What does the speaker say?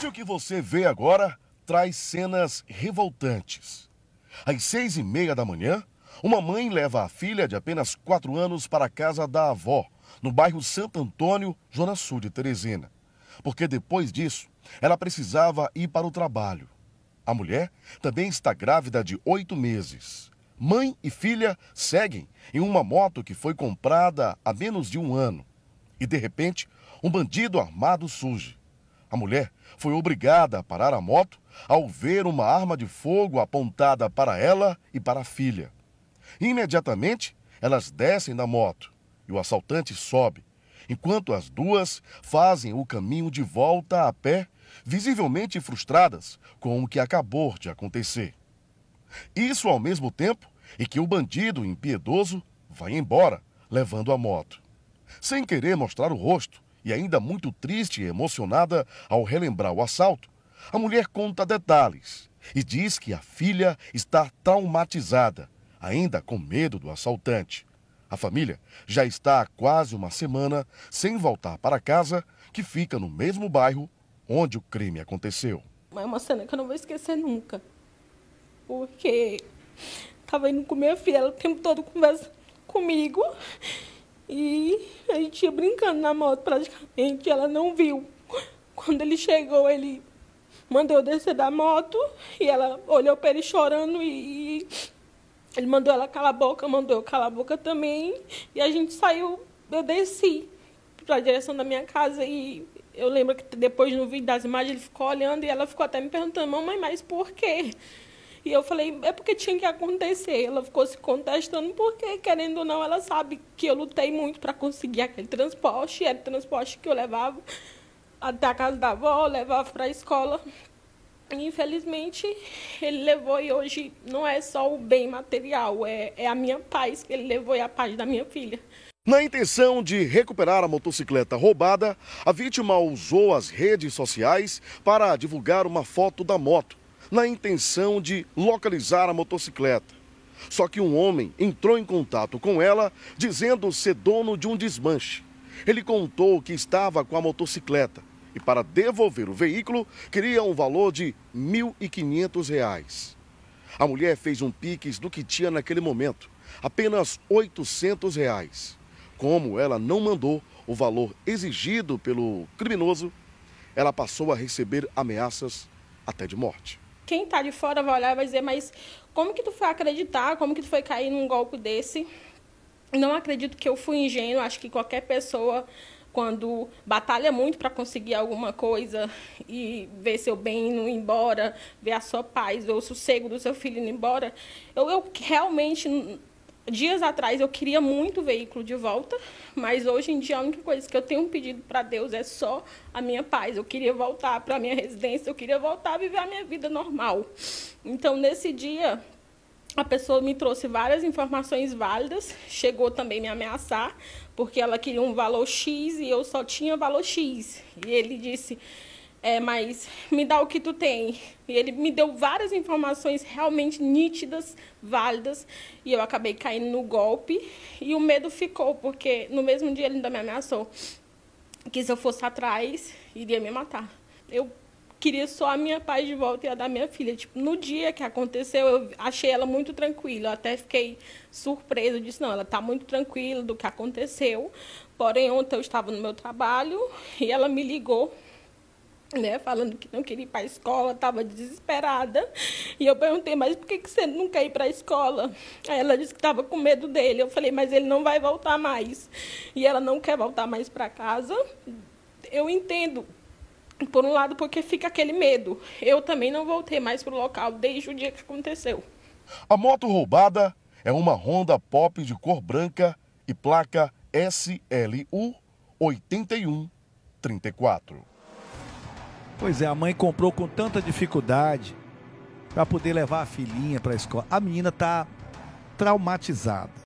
vídeo que você vê agora traz cenas revoltantes. Às seis e meia da manhã, uma mãe leva a filha de apenas quatro anos para a casa da avó, no bairro Santo Antônio, zona sul de Teresina. Porque depois disso, ela precisava ir para o trabalho. A mulher também está grávida de oito meses. Mãe e filha seguem em uma moto que foi comprada há menos de um ano. E de repente, um bandido armado surge. A mulher foi obrigada a parar a moto ao ver uma arma de fogo apontada para ela e para a filha. Imediatamente, elas descem da moto e o assaltante sobe, enquanto as duas fazem o caminho de volta a pé, visivelmente frustradas com o que acabou de acontecer. Isso ao mesmo tempo em que o bandido impiedoso vai embora, levando a moto. Sem querer mostrar o rosto, e ainda muito triste e emocionada ao relembrar o assalto, a mulher conta detalhes e diz que a filha está traumatizada, ainda com medo do assaltante. A família já está há quase uma semana sem voltar para casa, que fica no mesmo bairro onde o crime aconteceu. É uma cena que eu não vou esquecer nunca. Porque estava indo com minha filha, ela o tempo todo conversa comigo. E a gente ia brincando na moto praticamente, ela não viu. Quando ele chegou, ele mandou eu descer da moto e ela olhou para ele chorando e, ele mandou ela calar a boca, mandou eu calar a boca também. E a gente saiu, eu desci para a direção da minha casa e eu lembro que depois no vídeo das imagens ele ficou olhando e ela ficou até me perguntando, mamãe, mas por quê? E eu falei, é porque tinha que acontecer. Ela ficou se contestando, porque, querendo ou não, ela sabe que eu lutei muito para conseguir aquele transporte. Era o transporte que eu levava até a casa da avó, levava para a escola. E, infelizmente, ele levou e hoje não é só o bem material, é, é a minha paz que ele levou e a paz da minha filha. Na intenção de recuperar a motocicleta roubada, a vítima usou as redes sociais para divulgar uma foto da moto na intenção de localizar a motocicleta. Só que um homem entrou em contato com ela dizendo ser dono de um desmanche. Ele contou que estava com a motocicleta e para devolver o veículo queria um valor de R$ 1.500. A mulher fez um piques do que tinha naquele momento, apenas R$ 800. Reais. Como ela não mandou o valor exigido pelo criminoso, ela passou a receber ameaças até de morte quem está de fora vai olhar e vai dizer, mas como que tu foi acreditar? Como que tu foi cair num golpe desse? Não acredito que eu fui ingênuo, acho que qualquer pessoa quando batalha muito para conseguir alguma coisa e ver seu bem indo embora, ver a sua paz, ver o sossego do seu filho indo embora, eu, eu realmente dias atrás eu queria muito o veículo de volta, mas hoje em dia a única coisa que eu tenho pedido para Deus é só a minha paz. Eu queria voltar para a minha residência, eu queria voltar a viver a minha vida normal. Então, nesse dia, a pessoa me trouxe várias informações válidas, chegou também me ameaçar, porque ela queria um valor X e eu só tinha valor X. E ele disse: é, mas me dá o que tu tem. E ele me deu várias informações realmente nítidas, válidas, e eu acabei caindo no golpe. E o medo ficou, porque no mesmo dia ele ainda me ameaçou que se eu fosse atrás, iria me matar. Eu queria só a minha paz de volta e a da minha filha. Tipo, no dia que aconteceu, eu achei ela muito tranquila. Eu até fiquei surpresa. Eu disse, não, ela está muito tranquila do que aconteceu. Porém, ontem eu estava no meu trabalho e ela me ligou né, falando que não queria ir para a escola, estava desesperada. E eu perguntei, mas por que, que você não quer ir para a escola? Aí ela disse que estava com medo dele. Eu falei, mas ele não vai voltar mais. E ela não quer voltar mais para casa. Eu entendo. Por um lado, porque fica aquele medo. Eu também não voltei mais para o local desde o dia que aconteceu. A moto roubada é uma Honda Pop de cor branca e placa SLU 8134. Pois é, a mãe comprou com tanta dificuldade para poder levar a filhinha para a escola. A menina tá traumatizada.